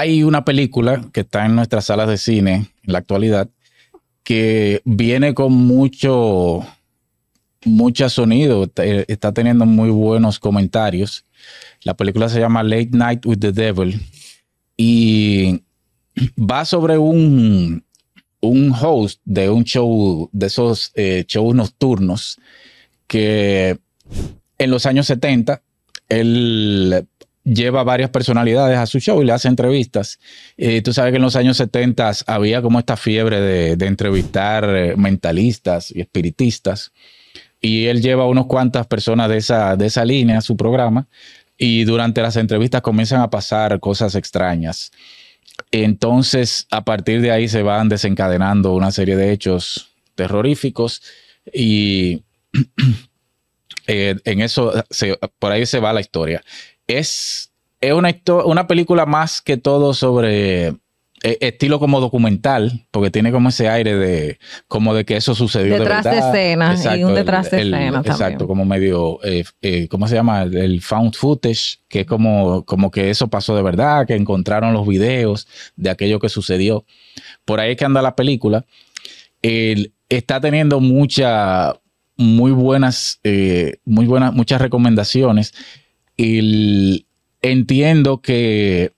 Hay una película que está en nuestras salas de cine en la actualidad que viene con mucho, mucho sonido, eh, está teniendo muy buenos comentarios. La película se llama Late Night with the Devil y va sobre un, un host de un show, de esos eh, shows nocturnos que en los años 70 él lleva varias personalidades a su show y le hace entrevistas. Eh, tú sabes que en los años 70 había como esta fiebre de, entrevistar eh, mentalistas y espiritistas. Y él lleva a unas cuantas personas de esa, de esa línea a su programa. Y durante las entrevistas comienzan a pasar cosas extrañas. Entonces, a partir de ahí se van desencadenando una serie de hechos terroríficos y eh, en eso, por ahí se va la historia es, es una, una película más que todo sobre eh, estilo como documental, porque tiene como ese aire de como de que eso sucedió detrás de, escena y un detrás de escena también. Exacto, como medio eh, eh, ¿cómo se llama? el found footage, que es como como que eso pasó de verdad, que encontraron los videos de aquello que sucedió. Por ahí es que anda la película. El, está teniendo mucha muy buenas, muy buenas, muchas recomendaciones y entiendo que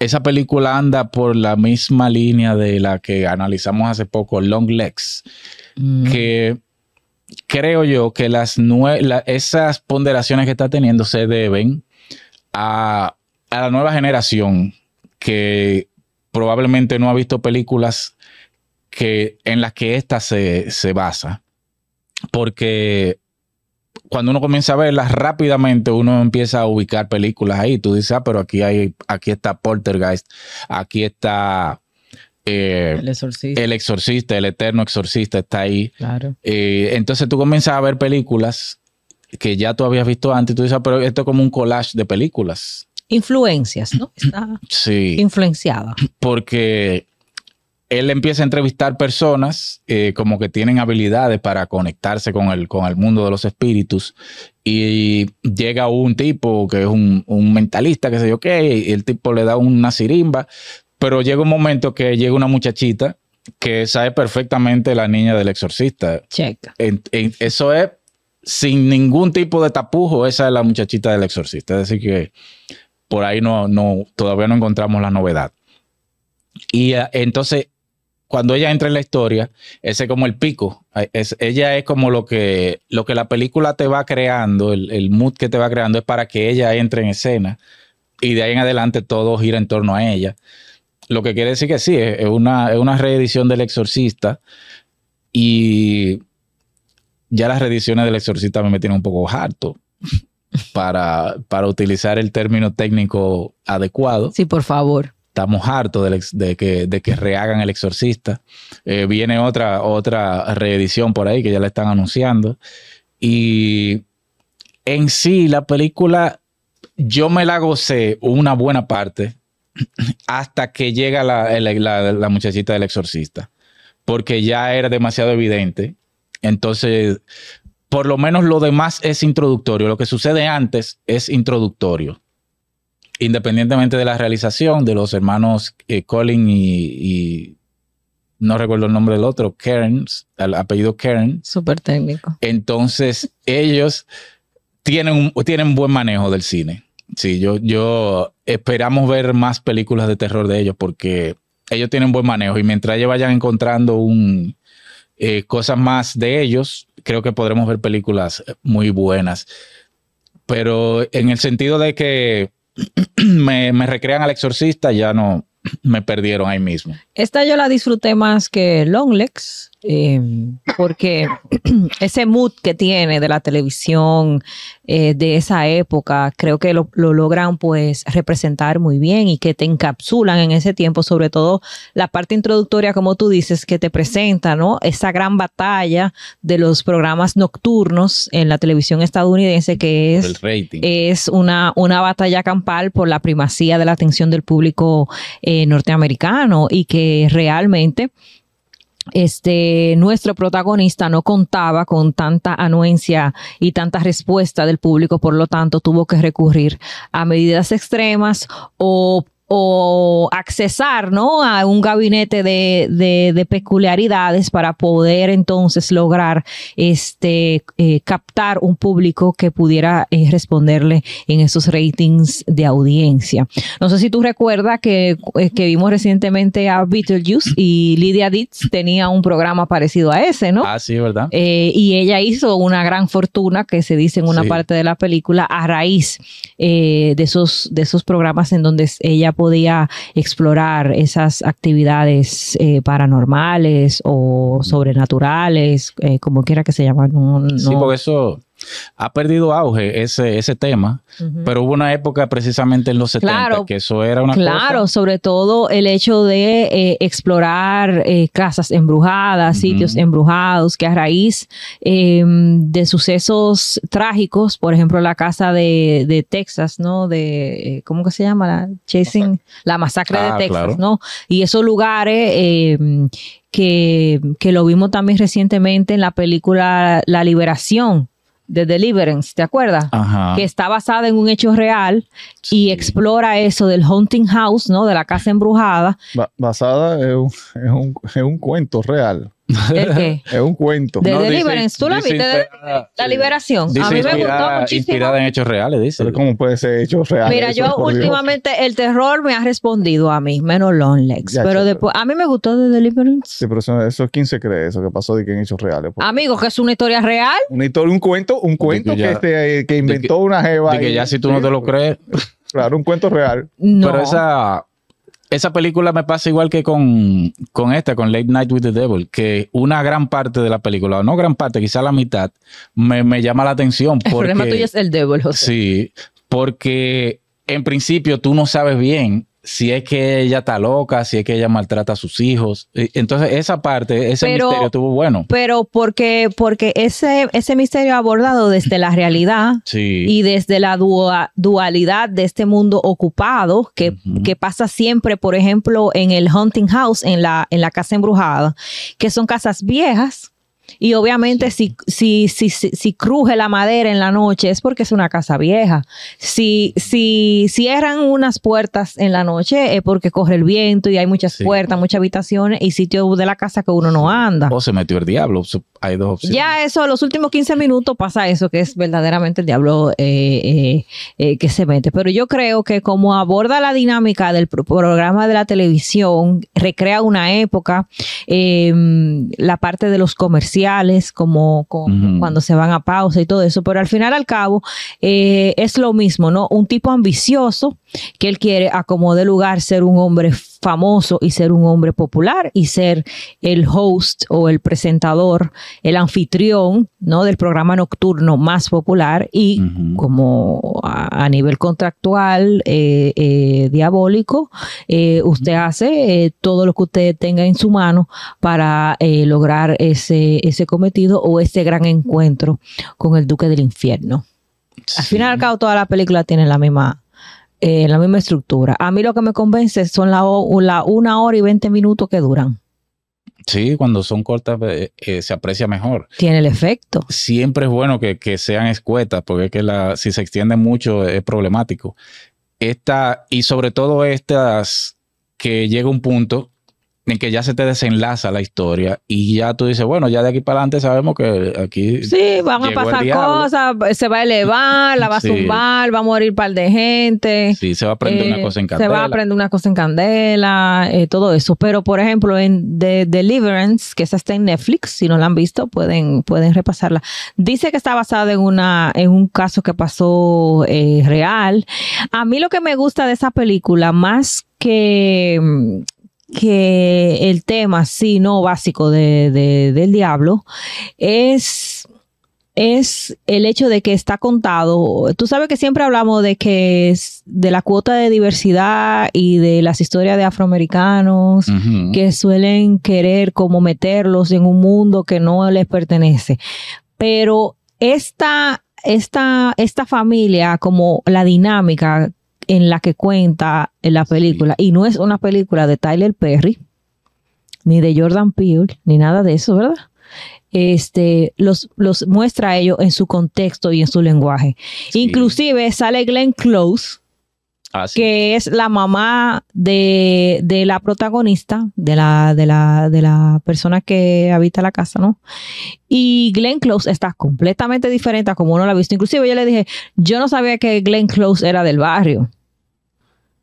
esa película anda por la misma línea de la que analizamos hace poco, Long Legs, mm. que creo yo que las esas ponderaciones que está teniendo se deben a, la nueva generación que probablemente no ha visto películas que, en las que ésta se, se basa. Porque cuando uno comienza a verlas rápidamente, uno empieza a ubicar películas ahí. Tú dices, ah, pero aquí, hay, aquí está Poltergeist, aquí está eh, el, exorcista. el, eterno exorcista está ahí. Claro. Eh, entonces tú comienzas a ver películas que ya tú habías visto antes tú dices, ah, pero esto es como un collage de películas. Influencias, ¿no? sí. influenciada. Porque él empieza a entrevistar personas eh, como que tienen habilidades para conectarse con el, con el mundo de los espíritus. Y llega un tipo que es un, mentalista, que se yo qué, el tipo le da una sirimba. Pero llega un momento que llega una muchachita que sabe perfectamente la niña del exorcista. Checa. eso es sin ningún tipo de tapujo, esa es la muchachita del exorcista. Es decir, que por ahí no, no, todavía no encontramos la novedad. Y eh, entonces cuando ella entra en la historia, ese es como el pico. Es, ella es como lo que, lo que la película te va creando, el, mood que te va creando es para que ella entre en escena y de ahí en adelante todo gira en torno a ella. Lo que quiere decir que sí, es una, es una reedición del Exorcista y ya las reediciones del Exorcista me tienen un poco harto. Para, para utilizar el término técnico adecuado. Sí, por favor estamos hartos de, que, rehagan El Exorcista. Eh, viene otra, reedición por ahí que ya la están anunciando. Y en sí, la película, yo me la gocé una buena parte hasta que llega la muchachita del Exorcista, porque ya era demasiado evidente. Entonces, por lo menos lo demás es introductorio. Lo que sucede antes es introductorio independientemente de la realización de los hermanos eh, Colin y, no recuerdo el nombre del otro, Karen, el apellido Karen. Súper técnico. Entonces, ellos tienen, tienen buen manejo del cine. Sí, yo, yo esperamos ver más películas de terror de ellos porque ellos tienen buen manejo y mientras ellos vayan encontrando un, eh, cosas más de ellos, creo que podremos ver películas muy buenas. Pero en el sentido de que me, recrean al exorcista, ya no me perdieron ahí mismo. Esta yo la disfruté más que Long eh, em, porque ese mood que tiene de la televisión eh, de esa época, creo que lo, logran pues representar muy bien y que te encapsulan en ese tiempo, sobre todo la parte introductoria, como tú dices, que te presenta, ¿no? Esa gran batalla de los programas nocturnos en la televisión estadounidense, que es, es una, una batalla campal por la primacía de la atención del público eh, norteamericano y que eh, realmente este, nuestro protagonista no contaba con tanta anuencia y tanta respuesta del público, por lo tanto tuvo que recurrir a medidas extremas o o accesar ¿no? a un gabinete de, peculiaridades para poder entonces lograr este, eh, captar un público que pudiera eh, responderle en esos ratings de audiencia. No sé si tú recuerdas que, eh, que vimos recientemente a Beetlejuice y Lydia Dietz tenía un programa parecido a ese, ¿no? Ah, sí, ¿verdad? y ella hizo una gran fortuna que se dice en una parte de la película a raíz de, esos, de esos programas en donde ella podía explorar esas actividades eh, paranormales o mm. sobrenaturales, eh, como quiera que se llaman. Sí, porque eso ha perdido auge ese, ese tema, pero hubo una época precisamente en los 70 que eso era una claro, sobre todo el hecho de eh, explorar eh, casas embrujadas, sitios embrujados, que a raíz em, de sucesos trágicos, por ejemplo, la casa de, Texas, ¿no? De, eh, ¿cómo que se llama? La, Chasing, masacre. la masacre de ah, Texas, ¿no? Y esos lugares... Em, que, que, lo vimos también recientemente en la película La Liberación, de Deliverance, ¿te acuerdas? Que está basada en un hecho real y explora eso del haunting house, ¿no? De la casa embrujada. basada un, en un, cuento real. es un cuento. De Deliverance. ¿Tú la viste? De, la liberación. a mí me gustó muchísimo. Inspirada en hechos reales, dice. ¿Cómo puede ser hechos reales? Mira, yo últimamente el terror me ha respondido a mí, menos Long Legs. pero después, a mí me gustó de Deliverance. Sí, pero eso, es ¿quién se cree eso que pasó de que en hechos reales? Amigo, que es una historia real. Un, un cuento, un cuento que, este, eh, que, inventó una jeva. De que ya si tú no te lo crees. Claro, un cuento real. No. Pero esa, esa película me pasa igual que con, esta, con Late Night with the Devil, que una gran parte de la película, o no gran parte, quizá la mitad, me, llama la atención. Porque, el problema tuyo es el Devil, José. Sí, porque en principio tú no sabes bien si es que ella está loca, si es que ella maltrata a sus hijos. Entonces, esa parte, ese misterio estuvo bueno. Pero porque, porque ese, ese misterio abordado desde la realidad y desde la dualidad de este mundo ocupado, que, que, pasa siempre, por ejemplo, en el Hunting House, en la, en la casa embrujada, que son casas viejas y obviamente si, si, si, si, cruje la madera en la noche es porque es una casa vieja. Si, si cierran unas puertas en la noche es porque corre el viento y hay muchas puertas, muchas habitaciones y sitio de la casa que uno no anda. O se metió el diablo, ya eso, los últimos 15 minutos pasa eso, que es verdaderamente el diablo eh, eh, eh, que se mete. Pero yo creo que como aborda la dinámica del programa de la televisión, recrea una época, em, la parte de los comerciales, como, cuando se van a pausa y todo eso, pero al final al cabo es lo mismo, ¿no? Un tipo ambicioso que él quiere acomodar lugar ser un hombre fuerte famoso y ser un hombre popular y ser el host o el presentador, el anfitrión, ¿no? Del programa nocturno más popular y como a, nivel contractual eh, eh, diabólico, eh, usted hace todo lo que usted tenga en su mano para lograr ese, ese cometido o este gran encuentro con el duque del infierno. Al final y al cabo, toda la película tiene la misma eh, en la misma estructura. A mí lo que me convence son la, una hora y 20 minutos que duran. Sí, cuando son cortas eh, eh, se aprecia mejor. Tiene el efecto. Siempre es bueno que, sean escuetas, porque que si se extiende mucho es problemático. Esta, y sobre todo estas que llega un punto en que ya se te desenlaza la historia y ya tú dices, bueno, ya de aquí para adelante sabemos que aquí. Sí, van a pasar cosas, se va a elevar, la va a zumbar, va a morir un par de gente. Sí, se va a aprender eh, una cosa en candela. Se eh, va a aprender una cosa en candela, todo eso. Pero, por ejemplo, en The Deliverance, que esa está en Netflix, si no la han visto, pueden, pueden repasarla. Dice que está basada en, una, en un caso que pasó eh, real. A mí lo que me gusta de esa película, más que mm, que el tema, sí, no básico del diablo, es, es el hecho de que está contado. Tú sabes que siempre hablamos de que es de la cuota de diversidad y de las historias de afroamericanos que suelen querer como meterlos en un mundo que no les pertenece. Pero esta, esta familia, como la dinámica en la que cuenta en la película. Y no es una película de Tyler Perry, ni de Jordan Peele, ni nada de eso, ¿verdad? Este, los, los muestra a ellos en su contexto y en su lenguaje. Inclusive sale Glenn Close, Ah, que es la mamá de, la protagonista, de la, de, la, de la, persona que habita la casa, ¿no? Y Glenn Close está completamente diferente a como uno la ha visto. Inclusive yo le dije, yo no sabía que Glenn Close era del barrio.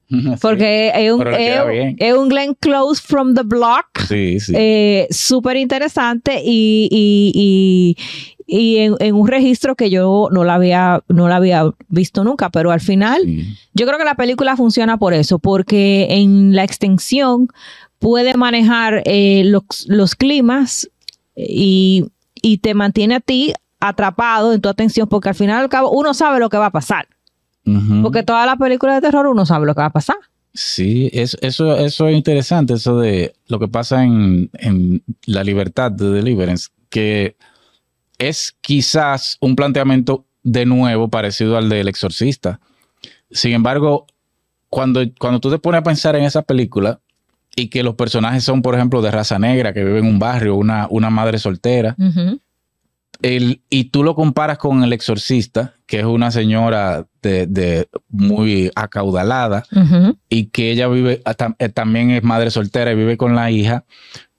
Porque es un, es, Glenn Close from the block. Súper eh, interesante y y en, un registro que yo no la había, no la había visto nunca, pero al final yo creo que la película funciona por eso, porque en la extensión puede manejar eh, los, climas eh, y, te mantiene a ti atrapado en tu atención, porque al final al cabo uno sabe lo que va a pasar. Porque toda la película de terror uno sabe lo que va a pasar. Sí, eso, eso, eso es interesante, eso de lo que pasa en, en La Libertad de Deliverance, que es quizás un planteamiento de nuevo parecido al del exorcista. Sin embargo, cuando, cuando tú te pones a pensar en esa película y que los personajes son, por ejemplo, de raza negra, que viven en un barrio, una, una madre soltera, el, y tú lo comparas con el exorcista, que es una señora de, muy acaudalada, y que ella vive, ah, eh, también es madre soltera y vive con la hija,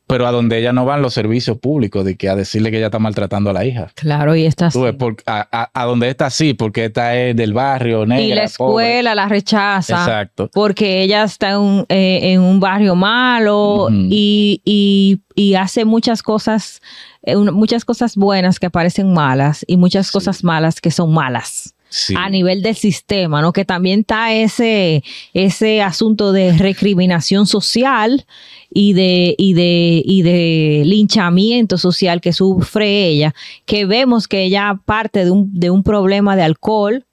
pero a donde ella no van los servicios públicos, de que a decirle que ella está maltratando a la hija. Claro, y está así. a, donde está sí, porque está es del barrio negro. Y la escuela la rechaza. Exacto. Porque ella está en un, eh, barrio malo y, hace muchas cosas, eh, muchas cosas buenas que parecen malas y muchas cosas malas que son malas a nivel del sistema, ¿no? Que también está ese, ese asunto de recriminación social y de, y de, y de linchamiento social que sufre ella, que vemos que ella parte de un, de un problema de alcohol,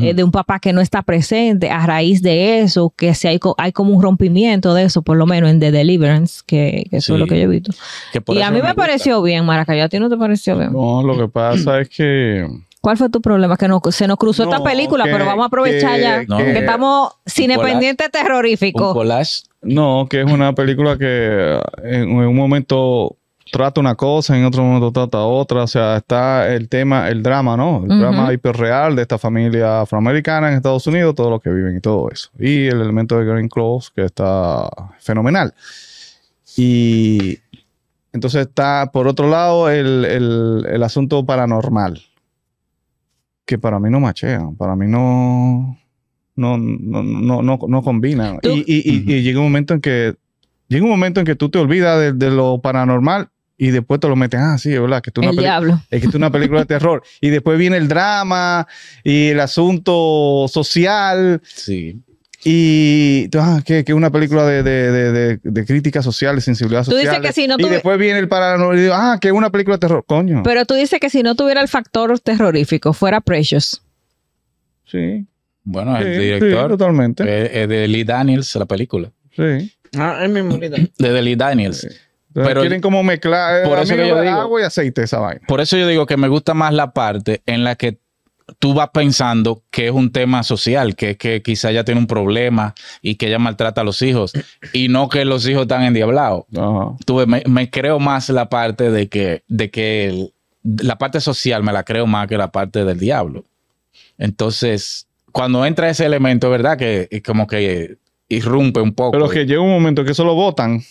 eh, de un papá que no está presente a raíz de eso, que si hay, hay como un rompimiento de eso, por lo menos en The Deliverance, que, eso es lo que yo he visto. Y a mí me, pareció bien, Maracay, ¿a ti no te pareció bien? No, lo que pasa mm. es que ¿Cuál fue tu problema? Que no, se nos cruzó esta película, pero vamos a aprovechar ya que, estamos estamos cinependiente terrorífico. collage? No, que es una película que en, un momento trata una cosa, en otro momento trata otra. O sea, está el tema, el drama, ¿no? El drama hiperreal de esta familia afroamericana en Estados Unidos, todos los que viven y todo eso. Y el elemento de Green Close, que está fenomenal. Y entonces está, por otro lado, el asunto paranormal que para mí no machean, para mí no, no, no, no, no, no combinan. Y, y, llega un momento en que llega un momento en que tú te olvidas de, lo paranormal y después te lo metes, ah, sí, verdad, que es que una película de terror. Y después viene el drama y el asunto social. Sí. Y ah, que, es una película de, de, de, de, crítica social, de sensibilidad social. Tú dices que si no Y después viene el paranoia, ah, que es una película de terror, coño. Pero tú dices que si no tuviera el factor terrorífico, fuera Precious. Sí. Bueno, el director. totalmente. Es, de Lee Daniels la película. Sí. Ah, es mismo De, Lee Daniels. Pero quieren como mezclar agua y aceite esa vaina. Por eso yo digo que me gusta más la parte en la que tú vas pensando que es un tema social, que, es que quizá ella tiene un problema y que ella maltrata a los hijos y no que los hijos están endiablados. me, creo más la parte de que, de que la parte social me la creo más que la parte del diablo. Entonces, cuando entra ese elemento, ¿verdad? Que como que irrumpe un poco. Pero que llega un momento que eso lo votan.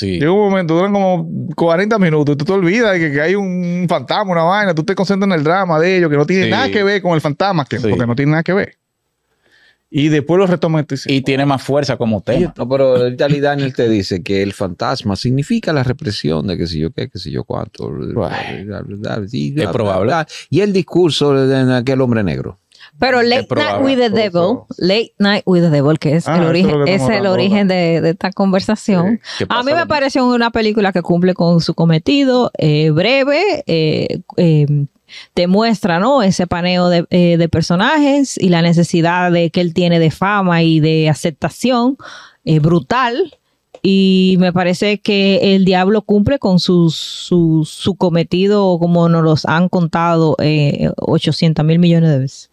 Llega un momento, duran como 40 minutos y tú te olvidas de que, hay un fantasma, una vaina, tú te concentras en el drama de ellos, que no tiene nada que ver con el fantasma, que, porque no tiene nada que ver. Y después los retomas y, tiene más fuerza como tema. No, pero ahorita Daniel te dice que el fantasma significa la represión de que si yo qué, qué si yo cuánto. es probable. Y el discurso de aquel hombre negro. Pero Late Night with the Devil, Late Night with the Devil, que es ah, el origen, de, esta conversación. A mí me parece una película que cumple con su cometido, eh, breve, eh, em, te muestra ¿no? ese paneo eh, de, personajes y la necesidad de, que él tiene de fama y de aceptación eh, brutal y me parece que el diablo cumple con su, su, cometido como nos los han contado 800 eh, mil millones de veces.